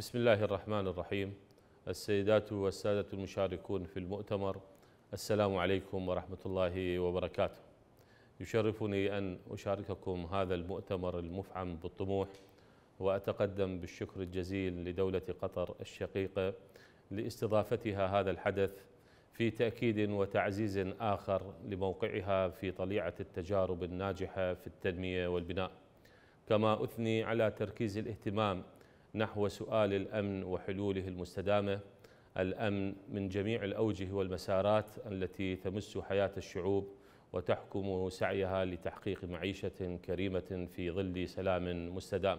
بسم الله الرحمن الرحيم السيدات والسادة المشاركون في المؤتمر السلام عليكم ورحمة الله وبركاته يشرفني أن أشارككم هذا المؤتمر المفعم بالطموح وأتقدم بالشكر الجزيل لدولة قطر الشقيقة لاستضافتها هذا الحدث في تأكيد وتعزيز آخر لموقعها في طليعة التجارب الناجحة في التنمية والبناء كما أثني على تركيز الاهتمام نحو سؤال الامن وحلوله المستدامه الامن من جميع الاوجه والمسارات التي تمس حياه الشعوب وتحكم سعيها لتحقيق معيشه كريمه في ظل سلام مستدام.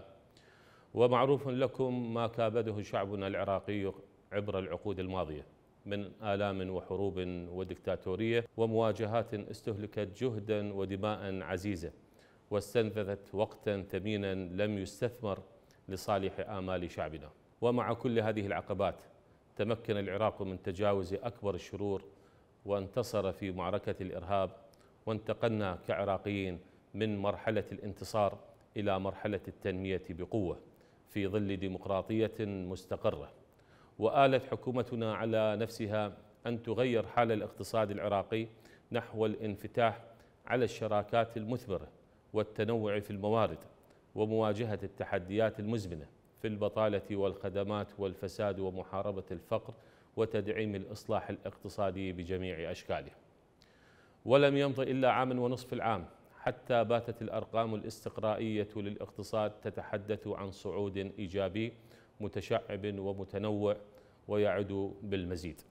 ومعروف لكم ما كابده شعبنا العراقي عبر العقود الماضيه من الام وحروب ودكتاتوريه ومواجهات استهلكت جهدا ودماء عزيزه واستنفذت وقتا ثمينا لم يستثمر لصالح آمال شعبنا ومع كل هذه العقبات تمكن العراق من تجاوز أكبر الشرور وانتصر في معركة الإرهاب وانتقلنا كعراقيين من مرحلة الانتصار إلى مرحلة التنمية بقوة في ظل ديمقراطية مستقرة وآلت حكومتنا على نفسها أن تغير حال الاقتصاد العراقي نحو الانفتاح على الشراكات المثمرة والتنوع في الموارد ومواجهة التحديات المزمنة في البطالة والخدمات والفساد ومحاربة الفقر وتدعيم الإصلاح الاقتصادي بجميع أشكاله ولم يمض إلا عام ونصف العام حتى باتت الأرقام الاستقرائية للاقتصاد تتحدث عن صعود إيجابي متشعب ومتنوع ويعد بالمزيد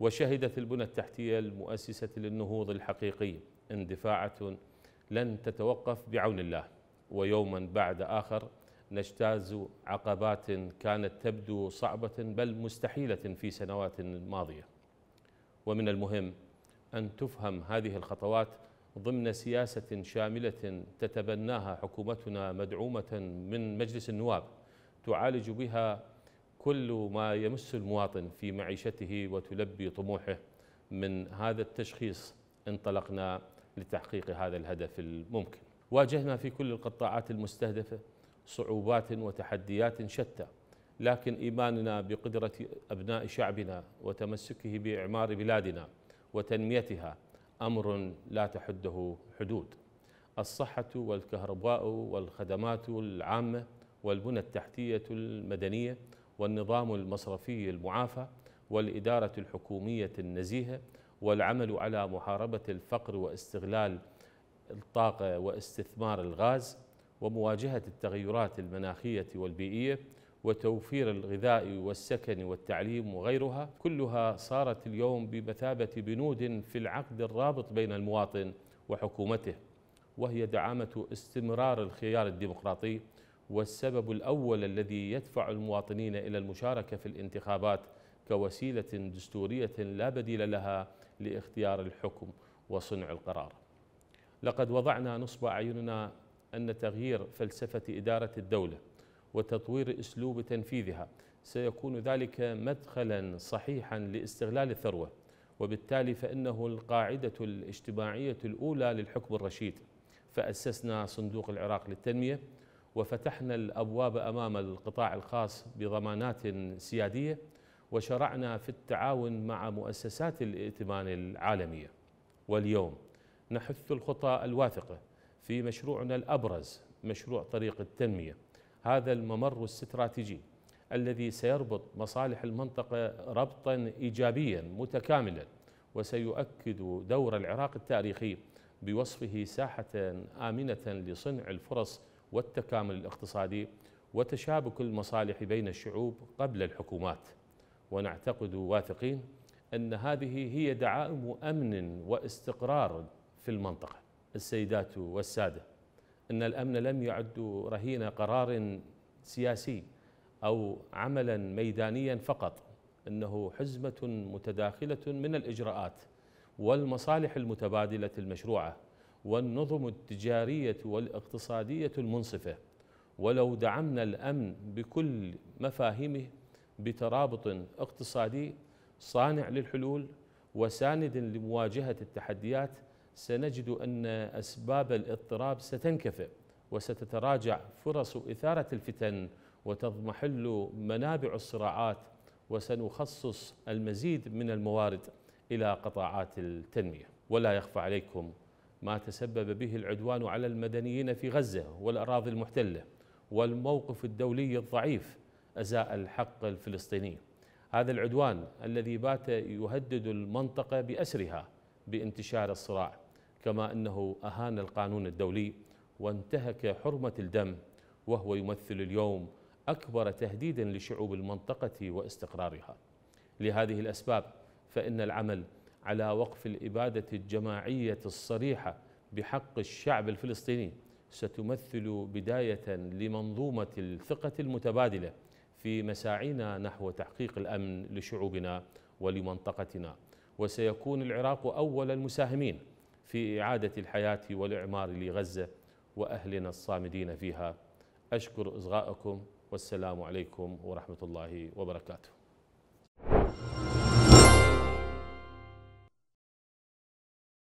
وشهدت البنى التحتية المؤسسة للنهوض الحقيقي اندفاعة لن تتوقف بعون الله ويوما بعد آخر نجتاز عقبات كانت تبدو صعبة بل مستحيلة في سنوات ماضية ومن المهم أن تفهم هذه الخطوات ضمن سياسة شاملة تتبناها حكومتنا مدعومة من مجلس النواب تعالج بها كل ما يمس المواطن في معيشته وتلبي طموحه من هذا التشخيص انطلقنا لتحقيق هذا الهدف الممكن واجهنا في كل القطاعات المستهدفة صعوبات وتحديات شتى لكن إيماننا بقدرة أبناء شعبنا وتمسكه بإعمار بلادنا وتنميتها أمر لا تحده حدود الصحة والكهرباء والخدمات العامة والبنى التحتية المدنية والنظام المصرفي المعافى والإدارة الحكومية النزيهة والعمل على محاربة الفقر واستغلال الطاقة واستثمار الغاز ومواجهة التغيرات المناخية والبيئية وتوفير الغذاء والسكن والتعليم وغيرها كلها صارت اليوم بمثابة بنود في العقد الرابط بين المواطن وحكومته وهي دعامة استمرار الخيار الديمقراطي والسبب الأول الذي يدفع المواطنين إلى المشاركة في الانتخابات كوسيلة دستورية لا بديل لها لاختيار الحكم وصنع القرار لقد وضعنا نصب أعيننا أن تغيير فلسفة إدارة الدولة وتطوير أسلوب تنفيذها سيكون ذلك مدخلا صحيحا لاستغلال الثروة وبالتالي فإنه القاعدة الاجتماعية الأولى للحكم الرشيد فأسسنا صندوق العراق للتنمية وفتحنا الأبواب أمام القطاع الخاص بضمانات سيادية وشرعنا في التعاون مع مؤسسات الائتمان العالمية واليوم نحث الخطى الواثقة في مشروعنا الأبرز مشروع طريق التنمية هذا الممر الاستراتيجي الذي سيربط مصالح المنطقة ربطا إيجابيا متكاملا وسيؤكد دور العراق التاريخي بوصفه ساحة آمنة لصنع الفرص والتكامل الاقتصادي وتشابك المصالح بين الشعوب قبل الحكومات ونعتقد واثقين أن هذه هي دعائم أمن واستقرار في المنطقة السيدات والسادة أن الأمن لم يعد رهين قرار سياسي أو عملا ميدانيا فقط إنه حزمة متداخلة من الإجراءات والمصالح المتبادلة المشروعة والنظم التجارية والاقتصادية المنصفة ولو دعمنا الأمن بكل مفاهيمه بترابط اقتصادي صانع للحلول وساند لمواجهة التحديات سنجد أن أسباب الاضطراب ستنكفئ وستتراجع فرص إثارة الفتن وتضمحل منابع الصراعات وسنخصص المزيد من الموارد إلى قطاعات التنمية ولا يخفى عليكم ما تسبب به العدوان على المدنيين في غزة والأراضي المحتلة والموقف الدولي الضعيف أزاء الحق الفلسطيني هذا العدوان الذي بات يهدد المنطقة بأسرها بانتشار الصراع كما أنه أهان القانون الدولي وانتهك حرمة الدم وهو يمثل اليوم أكبر تهديد لشعوب المنطقة واستقرارها لهذه الأسباب فإن العمل على وقف الإبادة الجماعية الصريحة بحق الشعب الفلسطيني ستمثل بداية لمنظومة الثقة المتبادلة في مساعينا نحو تحقيق الأمن لشعوبنا ولمنطقتنا وسيكون العراق أول المساهمين في إعادة الحياة والإعمار لغزة وأهلنا الصامدين فيها أشكر إصغاءكم والسلام عليكم ورحمة الله وبركاته